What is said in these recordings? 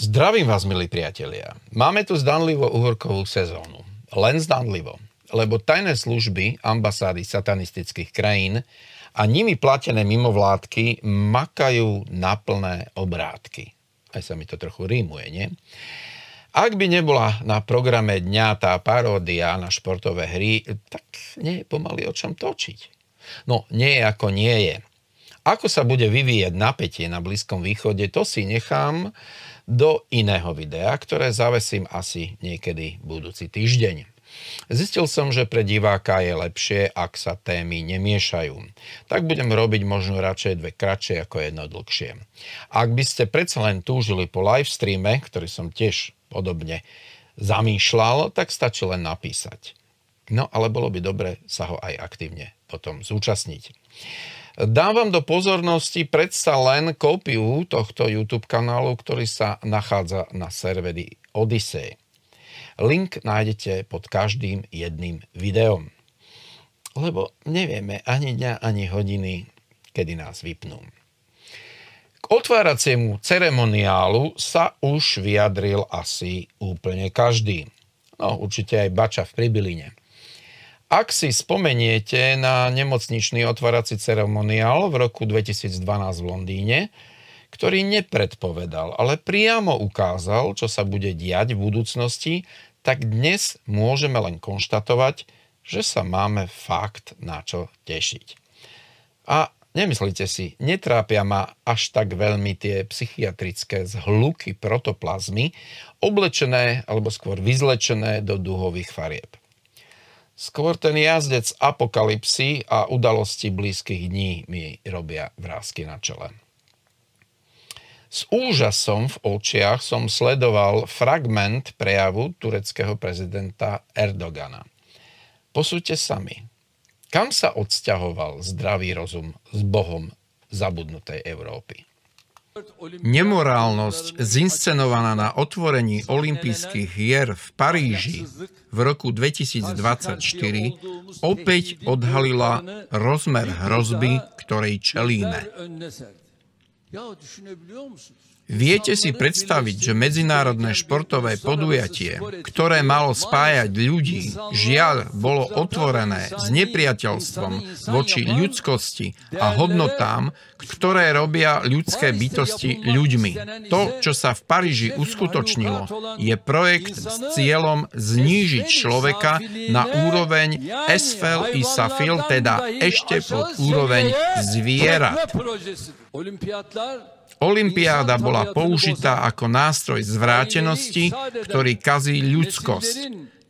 Zdravím vás, milí priatelia. Máme tu zdanlivo uhorkovú sezónu. Len zdanlivo, lebo tajné služby ambasády satanistických krajín a nimi platené mimovládky makajú na plné obrátky. Aj sa mi to trochu rímuje, nie? Ak by nebola na programe dňa tá paródia na športové hry, tak nie je pomaly o čom točiť. No, nie ako nie je. Ako sa bude vyvíjať napätie na Blízkom východe, to si nechám do iného videa, ktoré zavesím asi niekedy budúci týždeň. Zistil som, že pre diváka je lepšie, ak sa témy nemiešajú. Tak budem robiť možno radšej dve kratšie ako jedno dlhšie. Ak by ste predsa len túžili po livestreame, ktorý som tiež podobne zamýšľal, tak stačí len napísať. No ale bolo by dobre sa ho aj aktívne potom zúčastniť. Dávam do pozornosti predsa len kópiu tohto YouTube kanálu, ktorý sa nachádza na serveri Odyssey. Link nájdete pod každým jedným videom. Lebo nevieme ani dňa, ani hodiny, kedy nás vypnú. K otváraciemu ceremoniálu sa už vyjadril asi úplne každý. No určite aj Bača v Pribiline. Ak si spomeniete na nemocničný otvárací ceremoniál v roku 2012 v Londýne, ktorý nepredpovedal, ale priamo ukázal, čo sa bude diať v budúcnosti, tak dnes môžeme len konštatovať, že sa máme fakt na čo tešiť. A nemyslíte si, netrápia ma až tak veľmi tie psychiatrické zhluky protoplazmy, oblečené alebo skôr vyzlečené do duhových farieb. Skôr ten jazdec apokalipsy a udalosti blízkych dní mi robia vrázky na čele. S úžasom v očiach som sledoval fragment prejavu tureckého prezidenta Erdogana. Posúďte sami. Kam sa odsťahoval zdravý rozum s Bohom zabudnutej Európy? Nemorálnosť zinscenovaná na otvorení olympijských hier v Paríži v roku 2024 opäť odhalila rozmer hrozby, ktorej čelíme. Viete si predstaviť, že medzinárodné športové podujatie, ktoré malo spájať ľudí, žiaľ bolo otvorené s nepriateľstvom voči ľudskosti a hodnotám, ktoré robia ľudské bytosti ľuďmi. To, čo sa v Paríži uskutočnilo, je projekt s cieľom znížiť človeka na úroveň Esfel i Safil, teda ešte pod úroveň zvierat. Olympiáda bola použitá ako nástroj zvrátenosti, ktorý kazí ľudskosť,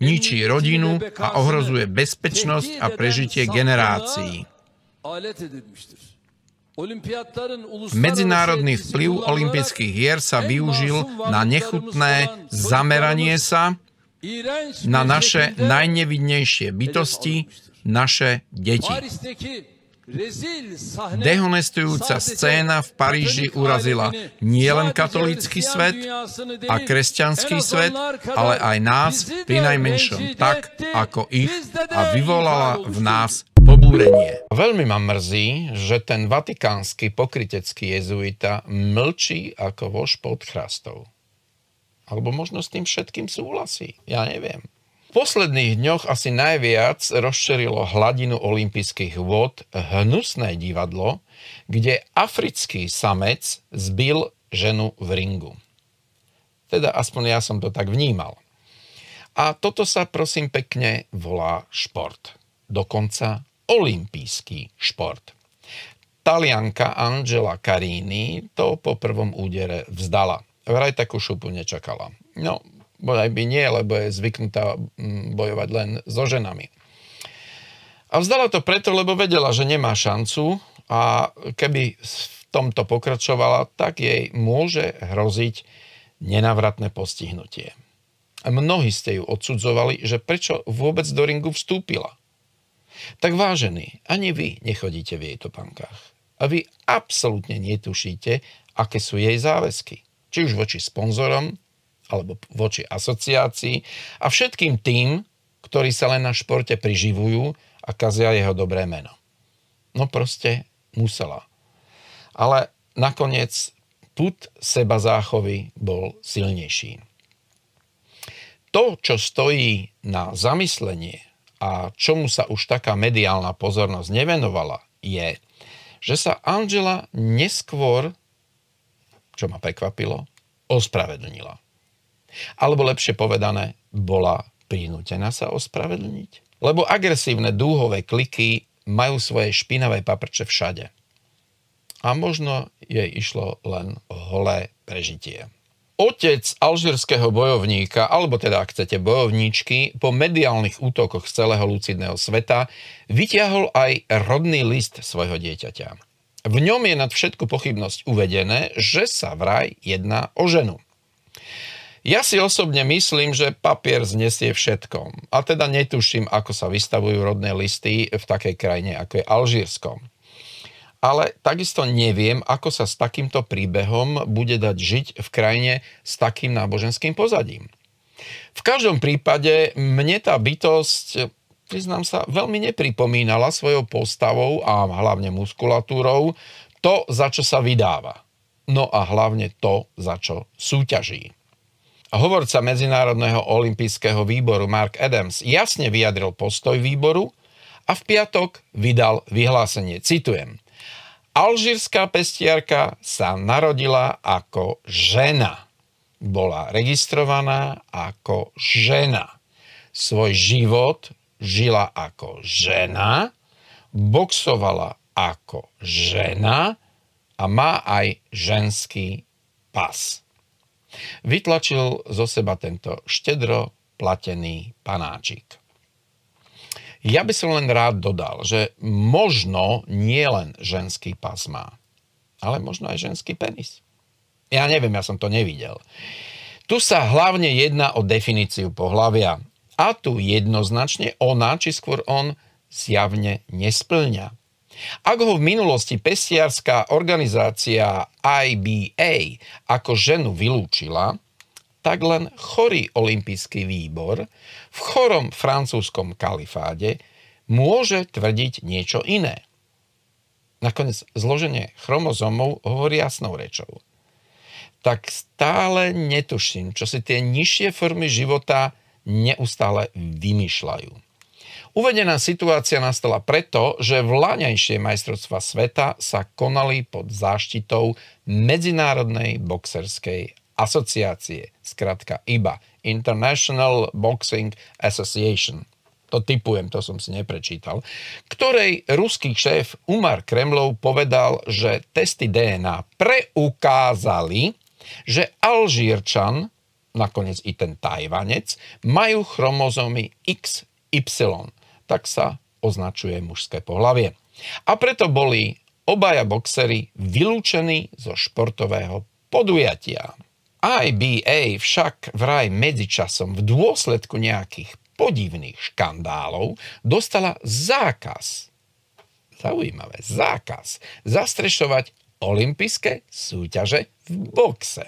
ničí rodinu a ohrozuje bezpečnosť a prežitie generácií. Medzinárodný vplyv olympijských hier sa využil na nechutné zameranie sa na naše najnevidnejšie bytosti, naše deti. Dehonestujúca scéna v Paríži urazila nielen katolícky svet a kresťanský svet, ale aj nás pri najmenšom tak, ako ich a vyvolala v nás pobúrenie. Veľmi ma mrzí, že ten vatikánsky pokrytecký jezuita mlčí ako voš pod chrastou. Alebo možno s tým všetkým súhlasí. Ja neviem. V posledných dňoch asi najviac rozšerilo hladinu olympijských vod hnusné divadlo, kde africký samec zbil ženu v ringu. Teda aspoň ja som to tak vnímal. A toto sa prosím pekne volá šport. Dokonca olimpijský šport. Talianka Angela Carini to po prvom údere vzdala. Vraj takú šupu nečakala. No, bodaj by nie, lebo je zvyknutá bojovať len so ženami. A vzdala to preto, lebo vedela, že nemá šancu a keby v tomto pokračovala, tak jej môže hroziť nenavratné postihnutie. A mnohí ste ju odsudzovali, že prečo vôbec do ringu vstúpila. Tak vážení, ani vy nechodíte v jej topankách. A vy absolútne netušíte, aké sú jej záväzky. Či už voči sponzorom, alebo voči asociácii a všetkým tým, ktorí sa len na športe priživujú a kazia jeho dobré meno. No proste musela. Ale nakoniec put seba záchovy bol silnejší. To, čo stojí na zamyslenie a čomu sa už taká mediálna pozornosť nevenovala, je, že sa Angela neskôr, čo ma prekvapilo, ospravedlnila. Alebo lepšie povedané, bola prinútená sa ospravedlniť. Lebo agresívne dúhové kliky majú svoje špinavé paprče všade. A možno jej išlo len holé prežitie. Otec alžírskeho bojovníka, alebo teda ak chcete bojovníčky, po mediálnych útokoch z celého lucidného sveta vytiahol aj rodný list svojho dieťaťa. V ňom je nad všetku pochybnosť uvedené, že sa vraj jedná o ženu. Ja si osobne myslím, že papier znesie všetkom. A teda netuším, ako sa vystavujú rodné listy v takej krajine, ako je Alžírskom. Ale takisto neviem, ako sa s takýmto príbehom bude dať žiť v krajine s takým náboženským pozadím. V každom prípade mne tá bytosť, priznám sa, veľmi nepripomínala svojou postavou a hlavne muskulatúrou to, za čo sa vydáva. No a hlavne to, za čo súťaží. Hovorca Medzinárodného olympijského výboru Mark Adams jasne vyjadril postoj výboru a v piatok vydal vyhlásenie. Citujem. Alžírska pestiarka sa narodila ako žena. Bola registrovaná ako žena. Svoj život žila ako žena, boxovala ako žena a má aj ženský pas. Vytlačil zo seba tento štedro platený panáčik. Ja by som len rád dodal, že možno nie len ženský pás má, ale možno aj ženský penis. Ja neviem, ja som to nevidel. Tu sa hlavne jedná o definíciu pohlavia. A tu jednoznačne ona, či skôr on, zjavne nesplňa. Ak ho v minulosti pestiarská organizácia IBA ako ženu vylúčila, tak len chorý olimpijský výbor v chorom francúzskom kalifáde môže tvrdiť niečo iné. Nakoniec zloženie chromozomov hovorí jasnou rečou. Tak stále netuším, čo si tie nižšie formy života neustále vymýšľajú. Uvedená situácia nastala preto, že vláňajšie majstrovstva sveta sa konali pod záštitou Medzinárodnej boxerskej asociácie, skratka IBA, International Boxing Association. To typujem, to som si neprečítal. Ktorej ruský šéf Umar Kremlov povedal, že testy DNA preukázali, že Alžírčan, nakoniec i ten Tajvanec, majú chromozómy XY tak sa označuje mužské pohlavie. A preto boli obaja boxery vylúčení zo športového podujatia. IBA však vraj medzičasom v dôsledku nejakých podivných škandálov dostala zákaz, zaujímavé, zákaz zastrešovať olympijské súťaže v boxe.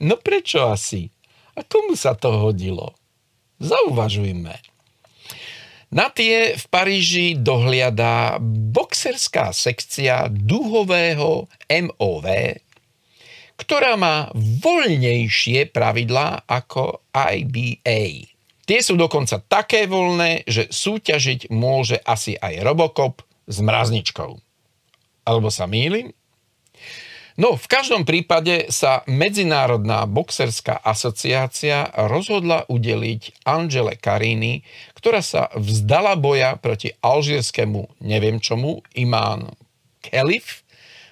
No prečo asi? A komu sa to hodilo? Zauvažujme. Na tie v Paríži dohliadá boxerská sekcia duhového MOV, ktorá má voľnejšie pravidlá ako IBA. Tie sú dokonca také voľné, že súťažiť môže asi aj Robocop s mrazničkou. Alebo sa mýlim? No, v každom prípade sa Medzinárodná boxerská asociácia rozhodla udeliť Angele Karini ktorá sa vzdala boja proti alžírskému neviem čomu Imán Kelif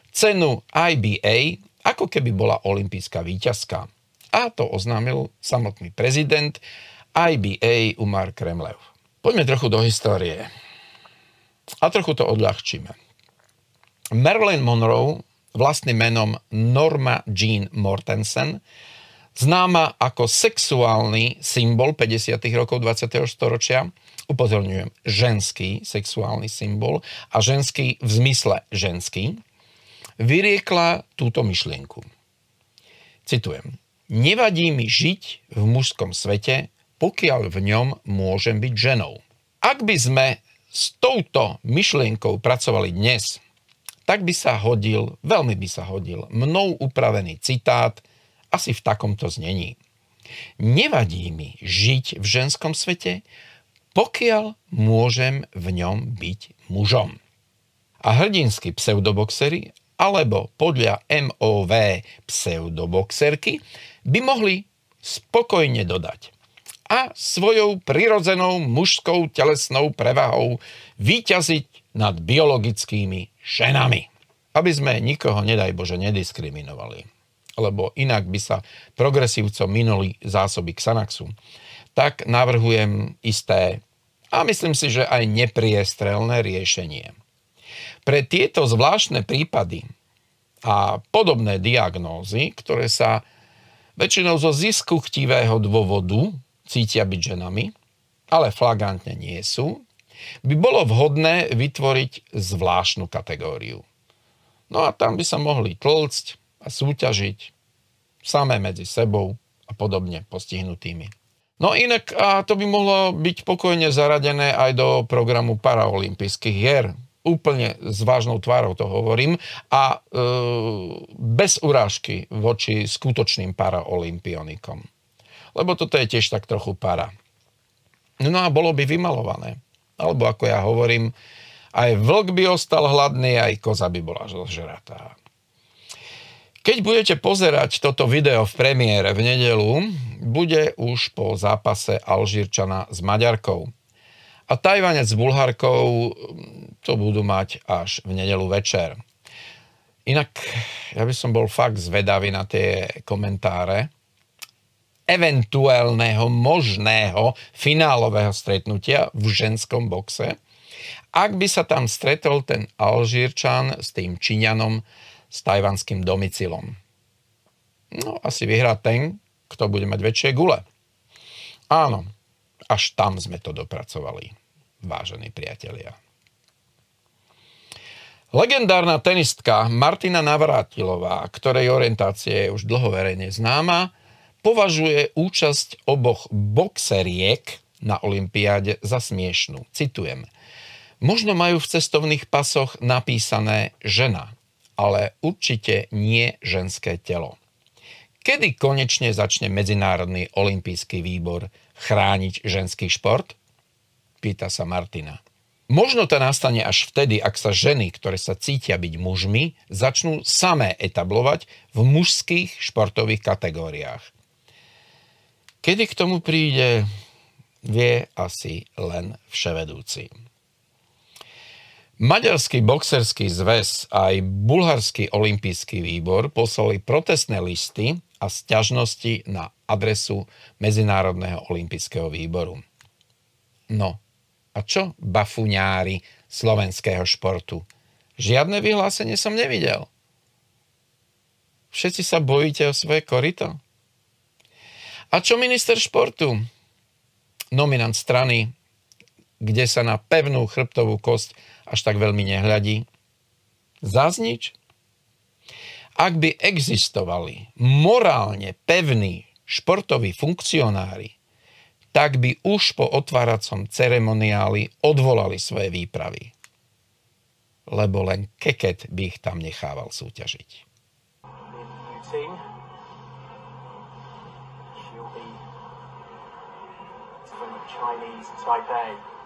cenu IBA, ako keby bola olimpijská výťazka. A to oznámil samotný prezident IBA Umar Kremlev. Poďme trochu do histórie. A trochu to odľahčíme. Marilyn Monroe, vlastným menom Norma Jean Mortensen, známa ako sexuálny symbol 50. rokov 20. storočia, upozorňujem, ženský sexuálny symbol a ženský v zmysle ženský, vyriekla túto myšlienku. Citujem. Nevadí mi žiť v mužskom svete, pokiaľ v ňom môžem byť ženou. Ak by sme s touto myšlienkou pracovali dnes, tak by sa hodil, veľmi by sa hodil, mnou upravený citát – asi v takomto znení. Nevadí mi žiť v ženskom svete, pokiaľ môžem v ňom byť mužom. A hrdinskí pseudoboxery alebo podľa MOV pseudoboxerky by mohli spokojne dodať a svojou prirodzenou mužskou telesnou prevahou vyťaziť nad biologickými ženami. Aby sme nikoho, nedaj Bože, nediskriminovali lebo inak by sa progresívcom minuli zásoby Xanaxu, tak navrhujem isté a myslím si, že aj nepriestrelné riešenie. Pre tieto zvláštne prípady a podobné diagnózy, ktoré sa väčšinou zo zisku chtivého dôvodu cítia byť ženami, ale flagantne nie sú, by bolo vhodné vytvoriť zvláštnu kategóriu. No a tam by sa mohli tlcť, a súťažiť samé medzi sebou a podobne postihnutými. No inak a to by mohlo byť pokojne zaradené aj do programu paraolympijských hier. Úplne s vážnou tvárou to hovorím a e, bez urážky voči skutočným paraolympionikom. Lebo toto je tiež tak trochu para. No a bolo by vymalované. Alebo ako ja hovorím, aj vlk by ostal hladný, aj koza by bola žratá. Keď budete pozerať toto video v premiére v nedelu, bude už po zápase Alžírčana s Maďarkou. A Tajvanec s Bulharkou mm, to budú mať až v nedelu večer. Inak ja by som bol fakt zvedavý na tie komentáre eventuálneho možného finálového stretnutia v ženskom boxe, ak by sa tam stretol ten Alžírčan s tým Číňanom s tajvanským domicilom. No, asi vyhrá ten, kto bude mať väčšie gule. Áno, až tam sme to dopracovali, vážení priatelia. Legendárna tenistka Martina Navrátilová, ktorej orientácie je už dlho verejne známa, považuje účasť oboch boxeriek na Olympiáde za smiešnú. Citujem. Možno majú v cestovných pasoch napísané žena, ale určite nie ženské telo. Kedy konečne začne Medzinárodný olimpijský výbor chrániť ženský šport? Pýta sa Martina. Možno to nastane až vtedy, ak sa ženy, ktoré sa cítia byť mužmi, začnú samé etablovať v mužských športových kategóriách. Kedy k tomu príde, vie asi len vševedúci. Maďarský boxerský zväz aj bulharský olimpijský výbor poslali protestné listy a sťažnosti na adresu Medzinárodného olimpijského výboru. No, a čo bafuňári slovenského športu? Žiadne vyhlásenie som nevidel. Všetci sa bojíte o svoje korito? A čo minister športu? Nominant strany kde sa na pevnú chrbtovú kosť až tak veľmi nehľadí? Zaznič? Ak by existovali morálne pevní športoví funkcionári, tak by už po otváracom ceremoniáli odvolali svoje výpravy. Lebo len keket by ich tam nechával súťažiť. Chinese Taipei.